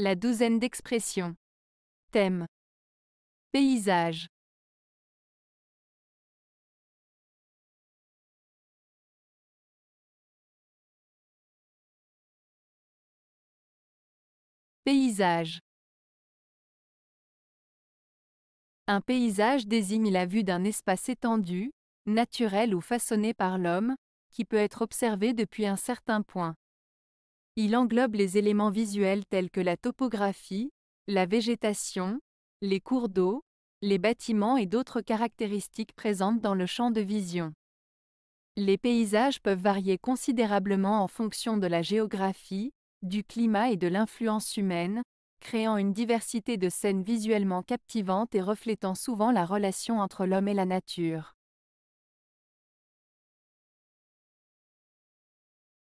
La douzaine d'expressions. Thème. Paysage. Paysage. Un paysage désigne la vue d'un espace étendu, naturel ou façonné par l'homme, qui peut être observé depuis un certain point. Il englobe les éléments visuels tels que la topographie, la végétation, les cours d'eau, les bâtiments et d'autres caractéristiques présentes dans le champ de vision. Les paysages peuvent varier considérablement en fonction de la géographie, du climat et de l'influence humaine, créant une diversité de scènes visuellement captivantes et reflétant souvent la relation entre l'homme et la nature.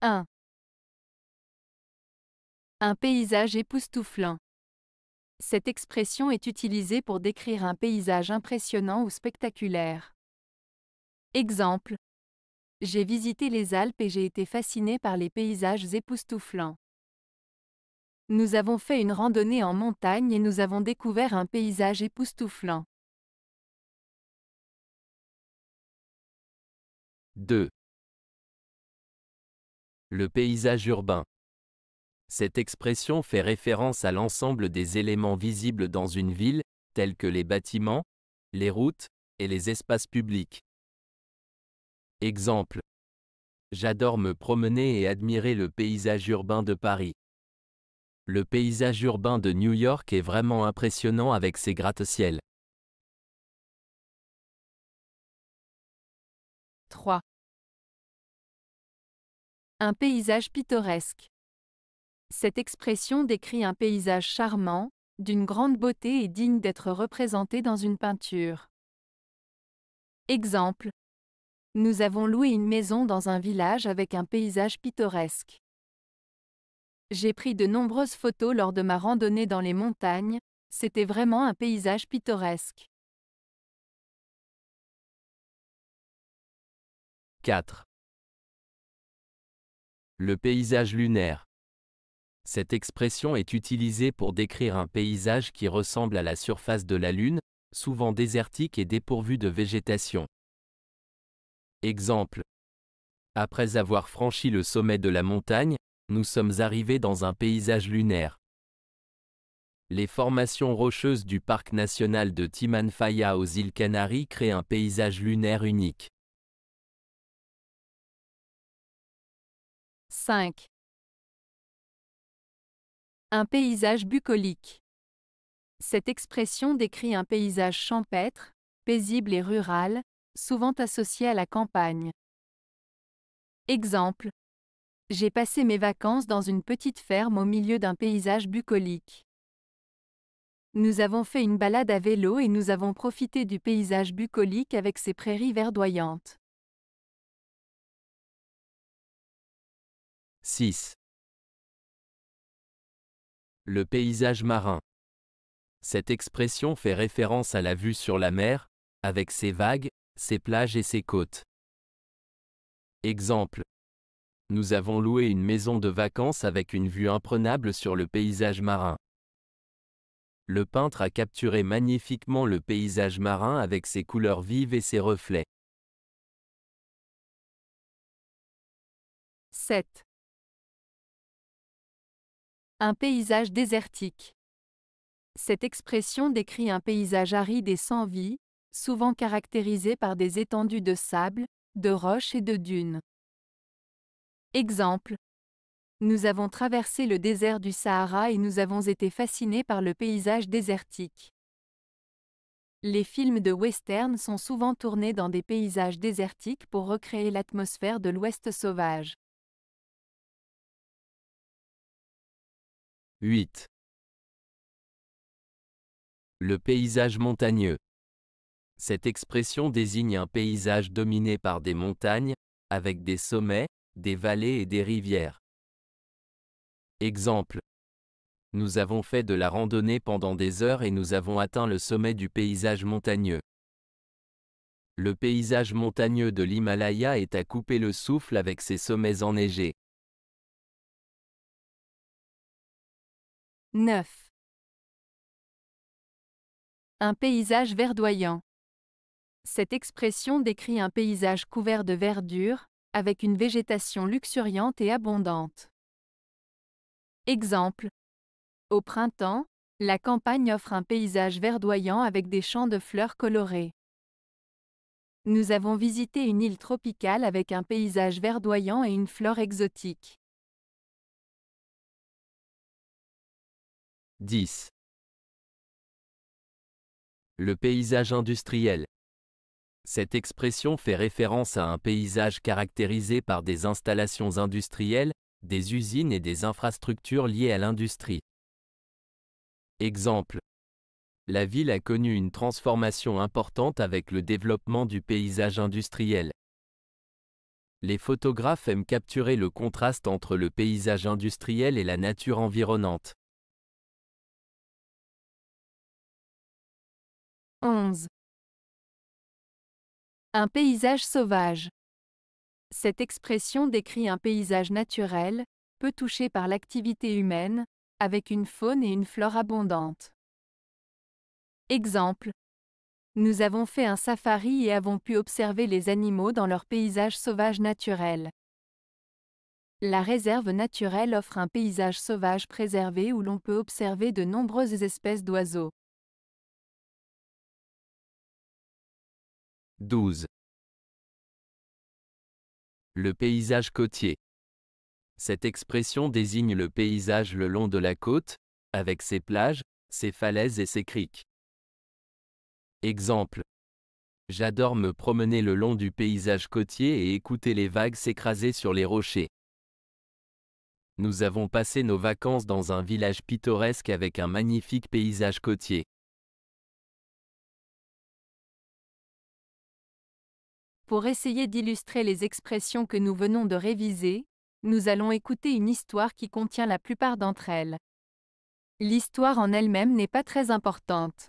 1. Un paysage époustouflant. Cette expression est utilisée pour décrire un paysage impressionnant ou spectaculaire. Exemple. J'ai visité les Alpes et j'ai été fasciné par les paysages époustouflants. Nous avons fait une randonnée en montagne et nous avons découvert un paysage époustouflant. 2. Le paysage urbain. Cette expression fait référence à l'ensemble des éléments visibles dans une ville, tels que les bâtiments, les routes et les espaces publics. Exemple. J'adore me promener et admirer le paysage urbain de Paris. Le paysage urbain de New York est vraiment impressionnant avec ses gratte-ciels. 3. Un paysage pittoresque. Cette expression décrit un paysage charmant, d'une grande beauté et digne d'être représenté dans une peinture. Exemple. Nous avons loué une maison dans un village avec un paysage pittoresque. J'ai pris de nombreuses photos lors de ma randonnée dans les montagnes, c'était vraiment un paysage pittoresque. 4. Le paysage lunaire. Cette expression est utilisée pour décrire un paysage qui ressemble à la surface de la Lune, souvent désertique et dépourvu de végétation. Exemple. Après avoir franchi le sommet de la montagne, nous sommes arrivés dans un paysage lunaire. Les formations rocheuses du parc national de Timanfaya aux îles Canaries créent un paysage lunaire unique. 5. Un paysage bucolique. Cette expression décrit un paysage champêtre, paisible et rural, souvent associé à la campagne. Exemple. J'ai passé mes vacances dans une petite ferme au milieu d'un paysage bucolique. Nous avons fait une balade à vélo et nous avons profité du paysage bucolique avec ses prairies verdoyantes. 6. Le paysage marin. Cette expression fait référence à la vue sur la mer, avec ses vagues, ses plages et ses côtes. Exemple. Nous avons loué une maison de vacances avec une vue imprenable sur le paysage marin. Le peintre a capturé magnifiquement le paysage marin avec ses couleurs vives et ses reflets. 7. Un paysage désertique. Cette expression décrit un paysage aride et sans vie, souvent caractérisé par des étendues de sable, de roches et de dunes. Exemple. Nous avons traversé le désert du Sahara et nous avons été fascinés par le paysage désertique. Les films de western sont souvent tournés dans des paysages désertiques pour recréer l'atmosphère de l'Ouest sauvage. 8. Le paysage montagneux. Cette expression désigne un paysage dominé par des montagnes, avec des sommets, des vallées et des rivières. Exemple. Nous avons fait de la randonnée pendant des heures et nous avons atteint le sommet du paysage montagneux. Le paysage montagneux de l'Himalaya est à couper le souffle avec ses sommets enneigés. 9. Un paysage verdoyant. Cette expression décrit un paysage couvert de verdure, avec une végétation luxuriante et abondante. Exemple. Au printemps, la campagne offre un paysage verdoyant avec des champs de fleurs colorées. Nous avons visité une île tropicale avec un paysage verdoyant et une flore exotique. 10. Le paysage industriel. Cette expression fait référence à un paysage caractérisé par des installations industrielles, des usines et des infrastructures liées à l'industrie. Exemple. La ville a connu une transformation importante avec le développement du paysage industriel. Les photographes aiment capturer le contraste entre le paysage industriel et la nature environnante. 11. Un paysage sauvage. Cette expression décrit un paysage naturel, peu touché par l'activité humaine, avec une faune et une flore abondantes. Exemple. Nous avons fait un safari et avons pu observer les animaux dans leur paysage sauvage naturel. La réserve naturelle offre un paysage sauvage préservé où l'on peut observer de nombreuses espèces d'oiseaux. 12. Le paysage côtier. Cette expression désigne le paysage le long de la côte, avec ses plages, ses falaises et ses criques. Exemple. J'adore me promener le long du paysage côtier et écouter les vagues s'écraser sur les rochers. Nous avons passé nos vacances dans un village pittoresque avec un magnifique paysage côtier. Pour essayer d'illustrer les expressions que nous venons de réviser, nous allons écouter une histoire qui contient la plupart d'entre elles. L'histoire en elle-même n'est pas très importante.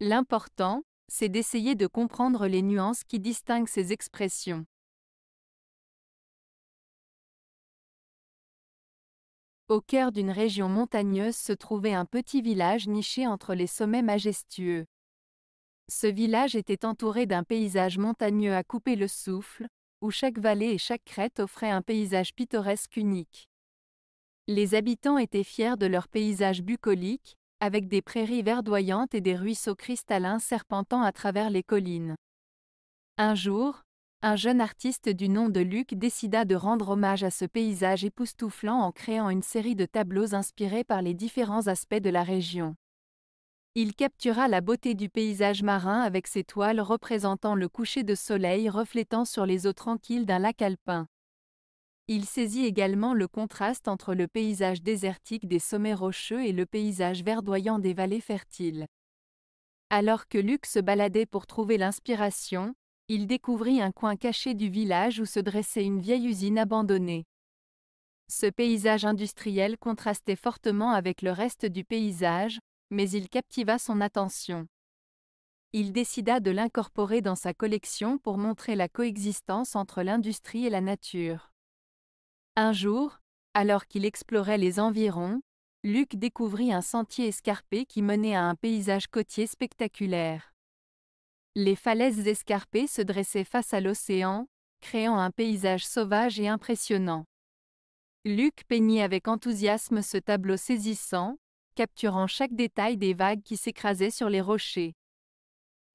L'important, c'est d'essayer de comprendre les nuances qui distinguent ces expressions. Au cœur d'une région montagneuse se trouvait un petit village niché entre les sommets majestueux. Ce village était entouré d'un paysage montagneux à couper le souffle, où chaque vallée et chaque crête offrait un paysage pittoresque unique. Les habitants étaient fiers de leur paysage bucolique, avec des prairies verdoyantes et des ruisseaux cristallins serpentant à travers les collines. Un jour, un jeune artiste du nom de Luc décida de rendre hommage à ce paysage époustouflant en créant une série de tableaux inspirés par les différents aspects de la région. Il captura la beauté du paysage marin avec ses toiles représentant le coucher de soleil reflétant sur les eaux tranquilles d'un lac alpin. Il saisit également le contraste entre le paysage désertique des sommets rocheux et le paysage verdoyant des vallées fertiles. Alors que Luc se baladait pour trouver l'inspiration, il découvrit un coin caché du village où se dressait une vieille usine abandonnée. Ce paysage industriel contrastait fortement avec le reste du paysage, mais il captiva son attention. Il décida de l'incorporer dans sa collection pour montrer la coexistence entre l'industrie et la nature. Un jour, alors qu'il explorait les environs, Luc découvrit un sentier escarpé qui menait à un paysage côtier spectaculaire. Les falaises escarpées se dressaient face à l'océan, créant un paysage sauvage et impressionnant. Luc peignit avec enthousiasme ce tableau saisissant, capturant chaque détail des vagues qui s'écrasaient sur les rochers.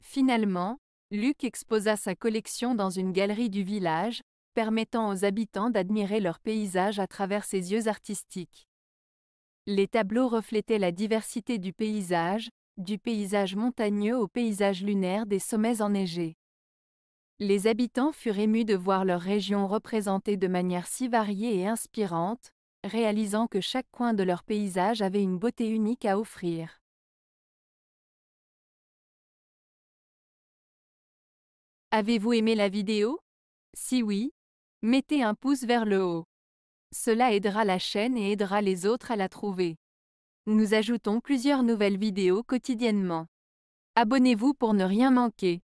Finalement, Luc exposa sa collection dans une galerie du village, permettant aux habitants d'admirer leur paysage à travers ses yeux artistiques. Les tableaux reflétaient la diversité du paysage, du paysage montagneux au paysage lunaire des sommets enneigés. Les habitants furent émus de voir leur région représentée de manière si variée et inspirante, réalisant que chaque coin de leur paysage avait une beauté unique à offrir. Avez-vous aimé la vidéo Si oui, mettez un pouce vers le haut. Cela aidera la chaîne et aidera les autres à la trouver. Nous ajoutons plusieurs nouvelles vidéos quotidiennement. Abonnez-vous pour ne rien manquer.